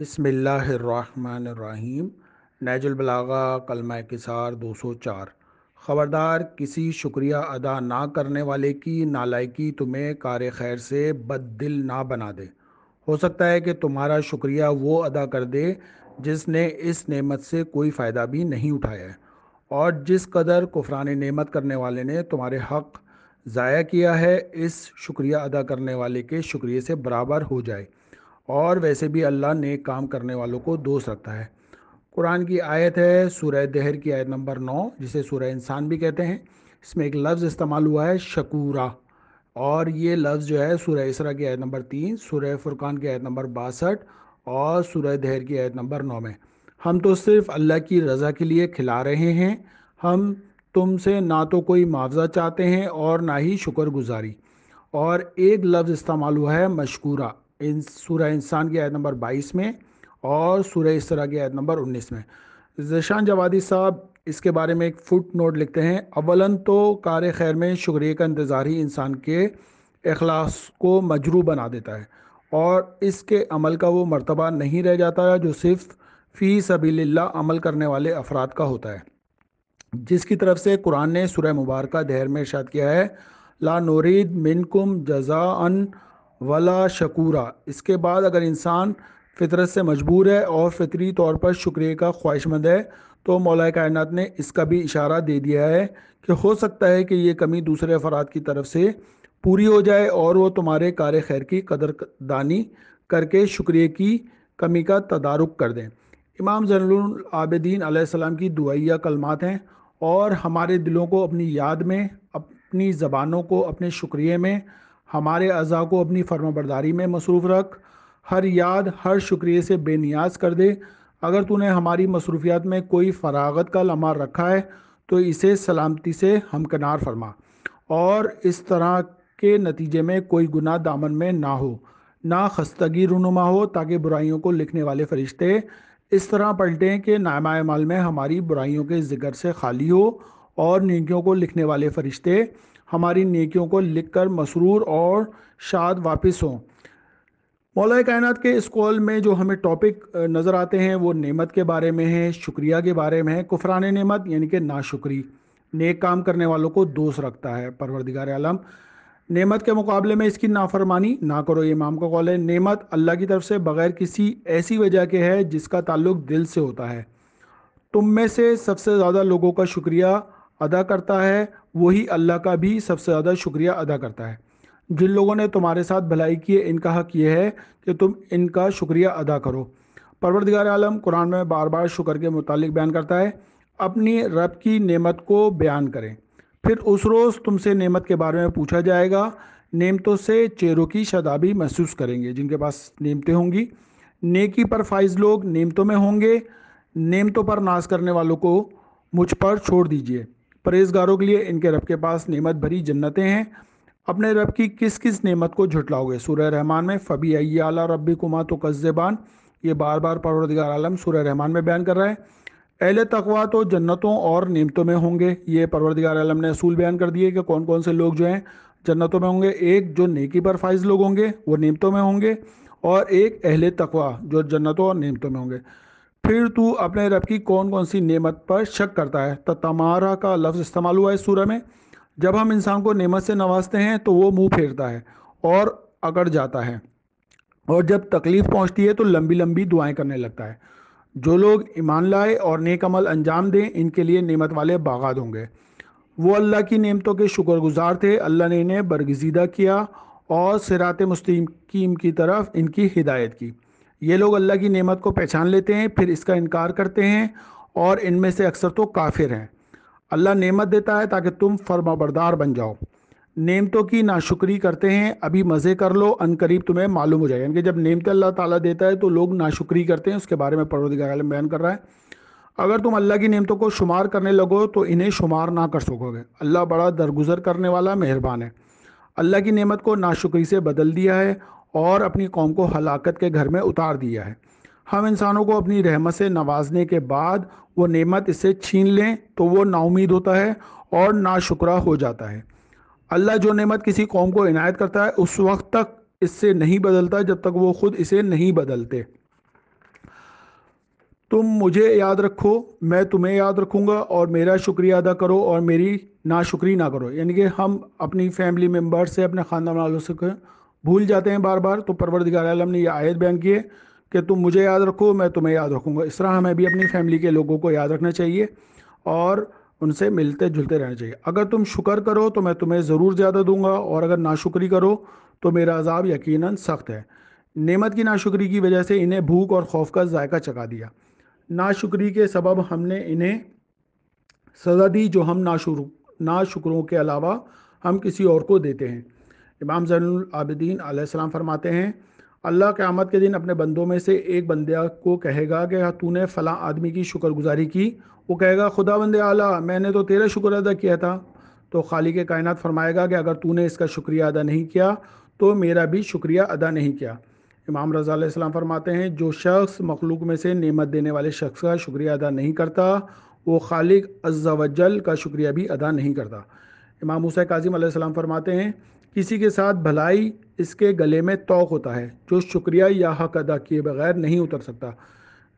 बसमिल्लाम नैजुलबलागा कलमा किसार दो सौ चार ख़बरदार किसी शुक्रिया अदा ना करने वाले की नालायकी तुम्हें कार खैर से बद दिल ना बना दे हो सकता है कि तुम्हारा शुक्रिया वो अदा कर दे जिसने इस नेमत से कोई फ़ायदा भी नहीं उठाया है और जिस कदर कुफरान नेमत करने वाले ने तुम्हारे हक़ ज़ाया किया है इस शुक्रिया अदा करने वाले के शुक्रिया से बराबर हो जाए और वैसे भी अल्लाह नेक काम करने वालों को दोस्त रखता है कुरान की आयत है सूरह दहर की आयत नंबर नौ जिसे सूरह इंसान भी कहते हैं इसमें एक लफ्ज़ इस्तेमाल हुआ है शकूरा और ये लफ्ज़ जो है सूरह इसरा की आयत नंबर तीन सूरह फुरकान की आयत नंबर बासठ और सूरह दहर की आयत नंबर नौ में हम तो सिर्फ अल्लाह की रज़ा के लिए खिला रहे हैं हम तुमसे ना तो कोई मुआवजा चाहते हैं और ना ही शुक्रगुजारी और एक लफ्ज़ इस्तेमाल हुआ है मशकूरा इन सूरह इंसान की आयत नंबर 22 में और सूरह इस तरह की आयत नंबर 19 में जशान जवादी साहब इसके बारे में एक फुट नोट लिखते हैं अवलन तो कार खैर में शुक्रिया का इंतज़ार ही इंसान के अखलास को मजरू बना देता है और इसके अमल का वो मरतबा नहीं रह जाता है जो सिर्फ फ़ी सबील अमल करने वाले अफराद का होता है जिसकी तरफ से कुरान ने सुरह मुबारक दहर में इर्शाद किया है ला नोरीद मिनकुम जजा अन वला शकूरा इसके बाद अगर इंसान फितरत से मजबूर है और फितरी तौर पर शुक्रिया का ख्वाहिशमंद है तो मौलाए कायनत ने इसका भी इशारा दे दिया है कि हो सकता है कि ये कमी दूसरे अफराद की तरफ से पूरी हो जाए और वो तुम्हारे कार खैर की कदर दानी करके शुक्रिया की कमी का तदारुक कर दें इमाम जनरल आबदीन की दुआया कलमात हैं और हमारे दिलों को अपनी याद में अपनी ज़बानों को अपने शुक्रिया में हमारे अज़ा को अपनी फर्माबरदारी में मसरूफ़ रख हर याद हर शुक्रिया से बेनियाज कर दे अगर तूने हमारी मसरूफियात में कोई फरागत का लम्हा रखा है तो इसे सलामती से हमकनार फरमा और इस तरह के नतीजे में कोई गुनाह दामन में ना हो ना खस्तगी रुनुमा हो ताकि बुराइयों को लिखने वाले फरिश्ते इस तरह पलटें कि नामा माल में हमारी बुराइयों के जिक्र से खाली हो और नेकियों को लिखने वाले फरिश्ते हमारी नेकियों को लिख कर मसरूर और शाद वापस हों मौलाए कायन के इस कॉल में जो हमें टॉपिक नज़र आते हैं वो नेमत के बारे में है शुक्रिया के बारे में है कुफरान नेमत यानी कि नाशुक्री नेक काम करने वालों को दोष रखता है परवरदिगार आलम नेमत के मुकाबले में इसकी नाफरमानी ना करो ये इमाम का कॉल है नेमत अल्लाह की तरफ से बग़ैर किसी ऐसी वजह के है जिसका ताल्लुक दिल से होता है तुम में से सबसे ज़्यादा लोगों का शुक्रिया अदा करता है वही अल्लाह का भी सबसे ज़्यादा शुक्रिया अदा करता है जिन लोगों ने तुम्हारे साथ भलाई की है इनका हक ये है कि तुम इनका शुक्रिया अदा करो परवरदिगार आलम कुरान में बार बार शुक्र के मुतालिक बयान करता है अपनी रब की नेमत को बयान करें फिर उस रोज़ तुमसे नेमत के बारे में पूछा जाएगा नेमतों से चेहरों की शदाबी महसूस करेंगे जिनके पास नेमतें होंगी नेकी पर फाइज लोग नेमतों में होंगे नेमतों पर नाश करने वालों को मुझ पर छोड़ दीजिए परहेजगारों के लिए इनके रब के पास नेमत भरी जन्नतें हैं अपने रब की किस किस नेमत को झुटलाओगे सूर्य रहमान में फ़बी अला रबी कुमा तो कस्बान ये बार बार परवरदिगार आलम सूर्य रहमान में बयान कर रहा है अहल तकवा तो जन्नतों और नियमतों में होंगे ये परवरदिगार आलम ने असूल बयान कर दिए कि कौन कौन से लोग जो हैं जन्नतों में होंगे एक जो नेकी पर फाइज लोग होंगे वो नियमतों में होंगे और एक अहल तकवा जो जन्नतों और नियमतों में होंगे फिर तू अपने रब की कौन कौन सी नेमत पर शक करता है तो तमारा का लफ्ज़ इस्तेमाल हुआ है सूरह में जब हम इंसान को नेमत से नवाजते हैं तो वो मुंह फेरता है और अकड़ जाता है और जब तकलीफ़ पहुंचती है तो लंबी लंबी दुआएं करने लगता है जो लोग ईमान लाए और नेक अमल अंजाम दें इनके लिए नेमत वाले बागात होंगे वो अल्लाह की नेमतों के शुक्रगुजार थे अल्लाह ने इन्हें बरगजीदा किया और सिरात मुस्तीम की तरफ इनकी हिदायत की ये लोग अल्लाह की नेमत को पहचान लेते हैं फिर इसका इनकार करते हैं और इनमें से अक्सर तो काफिर हैं अल्लाह नेमत देता है ताकि तुम फर्माबरदार बन जाओ नेमतों की नाशुक्री करते हैं अभी मज़े कर लो अन करीब तुम्हें मालूम हो जाए यानी कि जब नेमत अल्लाह ताला देता है तो लोग नाशुक्री करते हैं उसके बारे में परवदिगार बयान कर रहा है अगर तुम अल्लाह की नेमतों को शुमार करने लगो तो इन्हें शुमार ना कर सकोगे अल्लाह बड़ा दरगुजर करने वाला मेहरबान है अल्लाह की नेमत को नाशुक्री से बदल दिया है और अपनी कौम को हलाकत के घर में उतार दिया है हम इंसानों को अपनी रहमत से नवाजने के बाद वो नेमत इससे छीन लें तो वो नाउमीद होता है और नाशुकरा हो जाता है अल्लाह जो नेमत किसी कौम को इनायत करता है उस वक्त तक इससे नहीं बदलता जब तक वो खुद इसे नहीं बदलते तुम मुझे याद रखो मैं तुम्हें याद रखूँगा और मेरा शुक्रिया अदा करो और मेरी ना शुक्री ना करो यानी कि हम अपनी फैमिली मेम्बर से अपने ख़ानदान वालों से भूल जाते हैं बार बार तो परवरदिगार आलम ने यह आयत बयान की है कि तुम मुझे याद रखो मैं तुम्हें याद रखूँगा इस तरह हमें भी अपनी फैमिली के लोगों को याद रखना चाहिए और उनसे मिलते जुलते रहना चाहिए अगर तुम शुक्र करो तो मैं तुम्हें ज़रूर ज़्यादा दूंगा और अगर नाशुक्री करो तो मेरा अजाब यकीनन सख्त है नेमत की नाशुक्री की वजह से इन्हें भूख और खौफ का जायका चका दिया नाशुक्री के सबब हमने इन्हें सज़ा दी जो हम ना नाशुक्रों के अलावा हम किसी और को देते हैं इमाम जैन आलाम आसमाम फरमाते हैं अल्लाह क़्यामत के दिन अपने बंदों में से एक बंदे को कहेगा कि हाँ, तूने फ़लाँ आदमी की शुक्रगुजारी की वो कहेगा खुदा बंद आला मैंने तो तेरा शुक्र अदा किया था तो खाली के कायनात फरमाएगा कि अगर तूने इसका शुक्रिया अदा नहीं किया तो मेरा भी शुक्रिया अदा नहीं किया इमाम रज़ा फरमाते हैं जो शख्स मखलूक में से नेमत देने वाले शख्स का शुक्रिया अदा नहीं करता वो खालिक अज्जा वजल का शुक्रिया भी अदा नहीं करता इमाम मूसा काजिम फरमाते हैं किसी के साथ भलाई इसके गले में तोक होता है जो शुक्रिया या हक अदा किए बगैर नहीं उतर सकता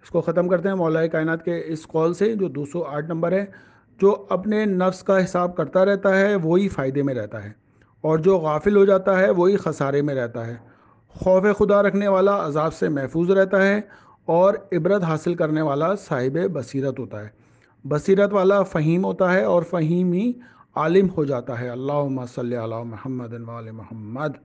इसको ख़त्म करते हैं मौलाए कायनात के इस कॉल से जो 208 नंबर है जो अपने नफ्स का हिसाब करता रहता है वही फ़ायदे में रहता है और जो गाफिल हो जाता है वही खसारे में रहता है खौफ खुदा रखने वाला अजाब से महफूज रहता है और इबरत हासिल करने वाला साहिब बसीरत होता है बसीरत वाला फ़हीम होता है और फ़हीम ही आलिम हो जाता है अल्लाह सल महमद महमद